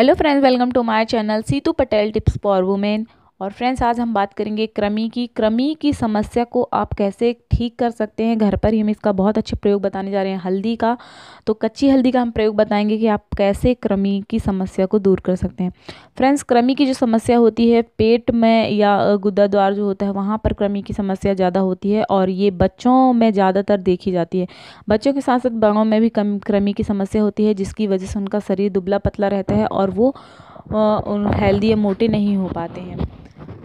hello friends welcome to my channel Situ Patel tips for women और friends आज हम बात करेंगे कृमि की कृमि की समस्या को आप कैसे ठीक कर सकते हैं घर पर ही हम इसका बहुत अच्छे प्रयोग बताने जा रहे हैं हल्दी का तो कच्ची हल्दी का हम प्रयोग बताएंगे कि आप कैसे कृमि की समस्या को दूर कर सकते हैं फ्रेंड्स कृमि की जो समस्या होती है पेट में या गुदा द्वार जो होता है वहाँ पर कृमि की समस्या ज़्यादा होती है और ये बच्चों में ज़्यादातर देखी जाती है बच्चों के साथ साथ बड़ों में भी कम कृमि की समस्या होती है जिसकी वजह से उनका शरीर दुबला पतला रहता है और वो हेल्दी या मोटे नहीं हो पाते हैं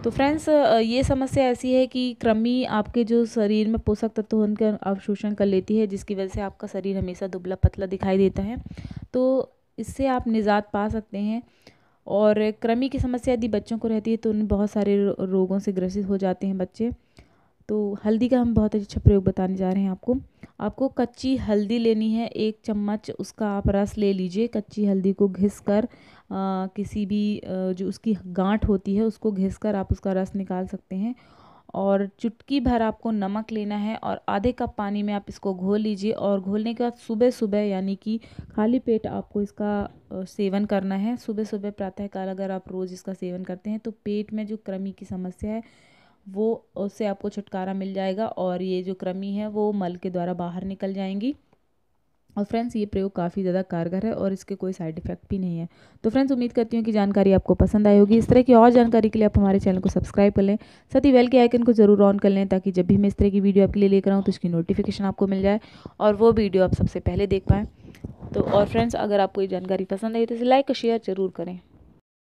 तो फ्रेंड्स ये समस्या ऐसी है कि कृमि आपके जो शरीर में पोषक तत्व उनके अवशोषण कर लेती है जिसकी वजह से आपका शरीर हमेशा दुबला पतला दिखाई देता है तो इससे आप निजात पा सकते हैं और कृमि की समस्या यदि बच्चों को रहती है तो उन्हें बहुत सारे रोगों से ग्रसित हो जाते हैं बच्चे तो हल्दी का हम बहुत अच्छा प्रयोग बताने जा रहे हैं आपको आपको कच्ची हल्दी लेनी है एक चम्मच उसका आप रस ले लीजिए कच्ची हल्दी को घिस कर आ, किसी भी जो उसकी गांठ होती है उसको घिस कर आप उसका रस निकाल सकते हैं और चुटकी भर आपको नमक लेना है और आधे कप पानी में आप इसको घोल लीजिए और घोलने के बाद सुबह सुबह यानी कि खाली पेट आपको इसका सेवन करना है सुबह सुबह प्रातःकाल अगर आप रोज़ इसका सेवन करते हैं तो पेट में जो क्रमी की समस्या है वो उससे आपको छुटकारा मिल जाएगा और ये जो कृमि है वो मल के द्वारा बाहर निकल जाएंगी और फ्रेंड्स ये प्रयोग काफ़ी ज़्यादा कारगर है और इसके कोई साइड इफेक्ट भी नहीं है तो फ्रेंड्स उम्मीद करती हूँ कि जानकारी आपको पसंद आई होगी इस तरह की और जानकारी के लिए आप हमारे चैनल को सब्सक्राइब कर लें साथ ही वेल के आइकन को जरूर ऑन कर लें ताकि जब भी मैं इस तरह की वीडियो आपके लिए लेकर आऊँ तो उसकी नोटिफिकेशन आपको मिल जाए और वो वीडियो आप सबसे पहले देख पाएँ तो और फ्रेंड्स अगर आपको ये जानकारी पसंद आई तो इसे लाइक और शेयर ज़रूर करें